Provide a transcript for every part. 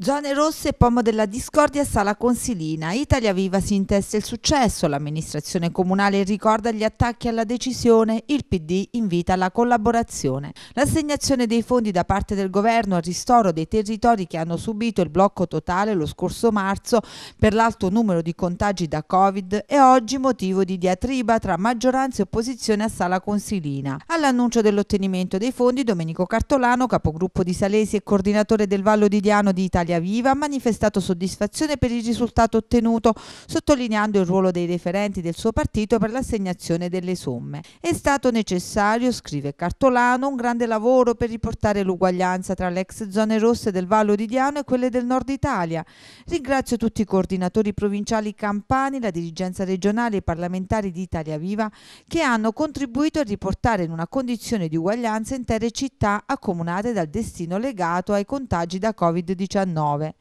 Zone rosse e pomo della discordia sala consilina. Italia Viva si intesta il successo. L'amministrazione comunale ricorda gli attacchi alla decisione. Il PD invita alla collaborazione. L'assegnazione dei fondi da parte del governo al ristoro dei territori che hanno subito il blocco totale lo scorso marzo per l'alto numero di contagi da Covid è oggi motivo di diatriba tra maggioranza e opposizione a sala consilina. All'annuncio dell'ottenimento dei fondi, Domenico Cartolano, capogruppo di Salesi e coordinatore del Vallo di Diano di Italia Italia Viva ha manifestato soddisfazione per il risultato ottenuto, sottolineando il ruolo dei referenti del suo partito per l'assegnazione delle somme. È stato necessario, scrive Cartolano, un grande lavoro per riportare l'uguaglianza tra le ex zone rosse del Vallo Ridiano e quelle del Nord Italia. Ringrazio tutti i coordinatori provinciali campani, la dirigenza regionale e i parlamentari di Italia Viva che hanno contribuito a riportare in una condizione di uguaglianza intere città accomunate dal destino legato ai contagi da Covid-19. 2019.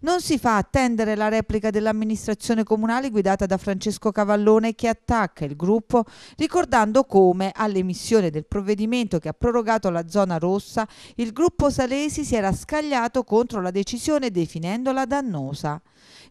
Non si fa attendere la replica dell'amministrazione comunale guidata da Francesco Cavallone che attacca il gruppo ricordando come all'emissione del provvedimento che ha prorogato la zona rossa il gruppo Salesi si era scagliato contro la decisione definendola dannosa.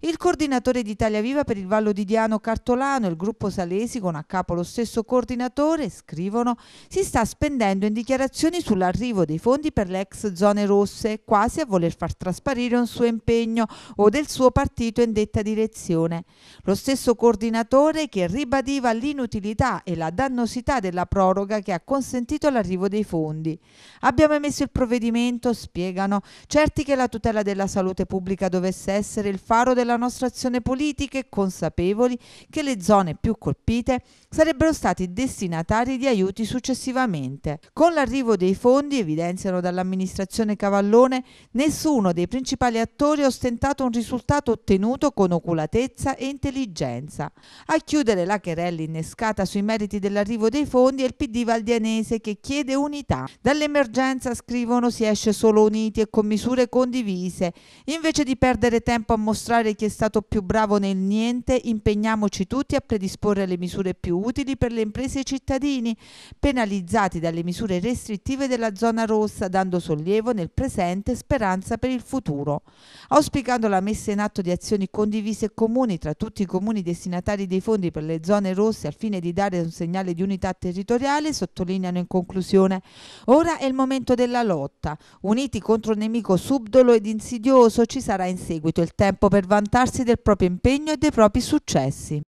Il coordinatore di Italia Viva per il Vallo di Diano Cartolano e il gruppo Salesi, con a capo lo stesso coordinatore, scrivono, si sta spendendo in dichiarazioni sull'arrivo dei fondi per le ex zone rosse, quasi a voler far trasparire un suo impegno o del suo partito in detta direzione. Lo stesso coordinatore che ribadiva l'inutilità e la dannosità della proroga che ha consentito l'arrivo dei fondi. Abbiamo emesso il provvedimento, spiegano, certi che la tutela della salute pubblica dovesse essere il faro della della nostra azione politica e consapevoli che le zone più colpite sarebbero stati destinatari di aiuti successivamente. Con l'arrivo dei fondi, evidenziano dall'amministrazione Cavallone, nessuno dei principali attori ha ostentato un risultato ottenuto con oculatezza e intelligenza. A chiudere la querella innescata sui meriti dell'arrivo dei fondi è il PD valdianese che chiede unità. Dall'emergenza, scrivono, si esce solo uniti e con misure condivise, invece di perdere tempo a mostrare chi chi è stato più bravo nel niente, impegniamoci tutti a predisporre le misure più utili per le imprese e i cittadini, penalizzati dalle misure restrittive della zona rossa, dando sollievo nel presente e speranza per il futuro. Auspicando la messa in atto di azioni condivise e comuni tra tutti i comuni destinatari dei fondi per le zone rosse al fine di dare un segnale di unità territoriale, sottolineano in conclusione, ora è il momento della lotta. Uniti contro un nemico subdolo ed insidioso ci sarà in seguito il tempo per vantaggio vantarsi del proprio impegno e dei propri successi.